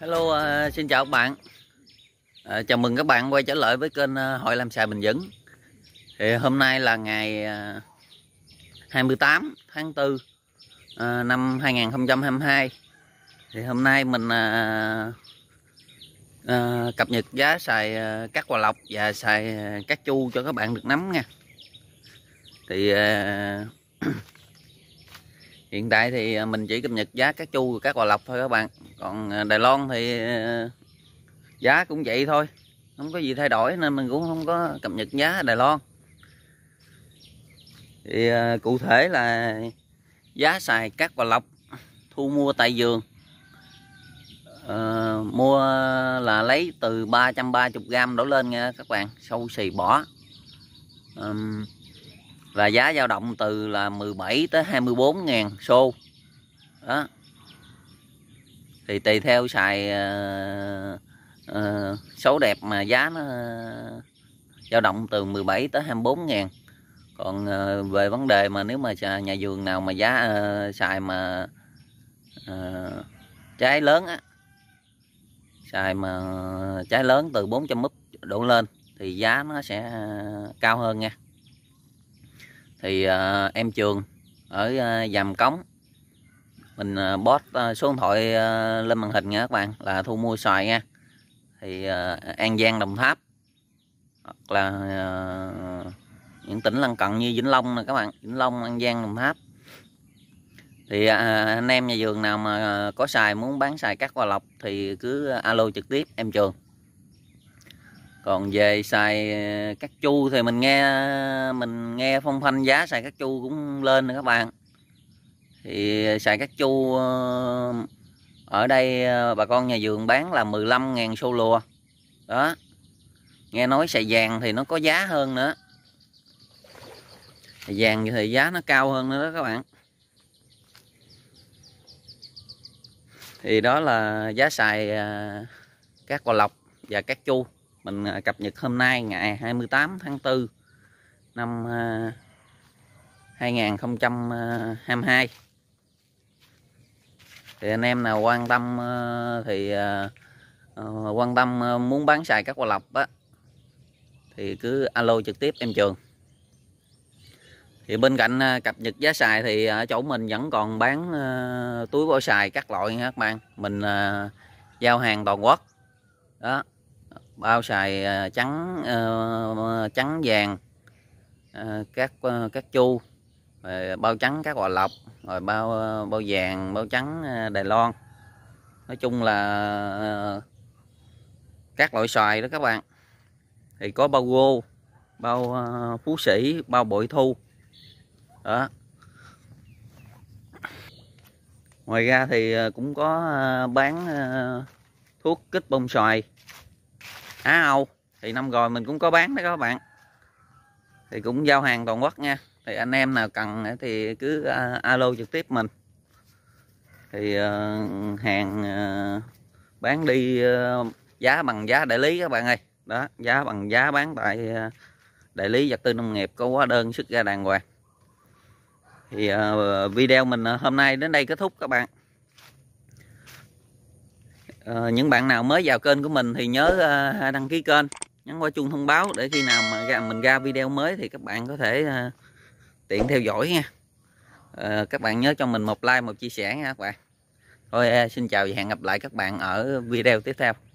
Hello, uh, xin chào các bạn uh, Chào mừng các bạn quay trở lại với kênh uh, Hội Làm Xài Bình Dẫn Thì hôm nay là ngày uh, 28 tháng 4 uh, năm 2022 Thì hôm nay mình uh, uh, cập nhật giá xài uh, các hòa lọc và xài uh, các chu cho các bạn được nắm nha Thì uh, hiện tại thì à, mình chỉ cập nhật giá cá chu và các cò lọc thôi các bạn còn à, Đài Loan thì à, giá cũng vậy thôi không có gì thay đổi nên mình cũng không có cập nhật giá Đài Loan thì cụ thể là giá xài các và lọc thu mua tại vườn à, mua là lấy từ 330 gram đổ lên nha các bạn sâu xì bỏ à, là giá dao động từ là 17 tới 24 ngàn xô đó thì tùy theo xài uh, uh, số đẹp mà giá nó dao động từ 17 tới 24 ngàn còn uh, về vấn đề mà nếu mà nhà vườn nào mà giá uh, xài mà uh, trái lớn á xài mà trái lớn từ 400 múp đổ lên thì giá nó sẽ cao hơn nha thì uh, em Trường ở uh, Dàm Cống mình uh, post uh, số điện thoại uh, lên màn hình nha các bạn là thu mua xoài nha thì uh, An Giang Đồng Tháp hoặc là uh, những tỉnh lân cận như Vĩnh Long nè các bạn Vĩnh Long An Giang Đồng Tháp thì à, anh em nhà vườn nào mà có xài muốn bán xài cắt qua lọc thì cứ alo trực tiếp em trường còn về xài ờ, các chu thì mình nghe mình nghe phong phanh giá xài các chu cũng lên rồi các bạn thì xài các chu ờ, ở đây ờ, bà con nhà vườn bán là 15.000 xô lùa đó nghe nói xài vàng thì nó có giá hơn nữa xài vàng thì giá nó cao hơn nữa đó các bạn thì đó là giá xài các cò lọc và các chu mình à, cập nhật hôm nay ngày 28 tháng 4 năm 2022 à, thì anh em nào quan tâm à, thì ờ, quan tâm muốn bán xài các quả lọc á thì cứ alo trực tiếp em Trường thì bên cạnh cập nhật giá xài thì ở chỗ mình vẫn còn bán túi bao xài các loại nha các bạn mình giao hàng toàn quốc đó bao xài à, trắng ờ, trắng vàng ờ, các ờ, các chu bao trắng các hòa lộc rồi bao bao vàng bao trắng đài loan nói chung là các loại xoài đó các bạn thì có bao gô bao phú sĩ bao bội thu đó ngoài ra thì cũng có bán thuốc kích bông xoài á âu thì năm rồi mình cũng có bán đó các bạn thì cũng giao hàng toàn quốc nha thì anh em nào cần thì cứ à, alo trực tiếp mình thì ờ, hàng ờ, bán đi ờ, giá bằng giá đại lý các bạn ơi đó giá bằng giá bán tại đại lý vật tư nông nghiệp có hóa đơn xuất ra đàng hoàng thì video mình hôm nay đến đây kết thúc các bạn Ờ, những bạn nào mới vào kênh của mình thì nhớ ờ, đăng ký kênh nhấn qua chuông thông báo để khi nào mà ra, mình ra video mới thì các bạn có thể ờ, tiện theo dõi nha các bạn nhớ cho mình một like một chia sẻ nha các bạn thôi xin chào và hẹn gặp lại các bạn ở video tiếp theo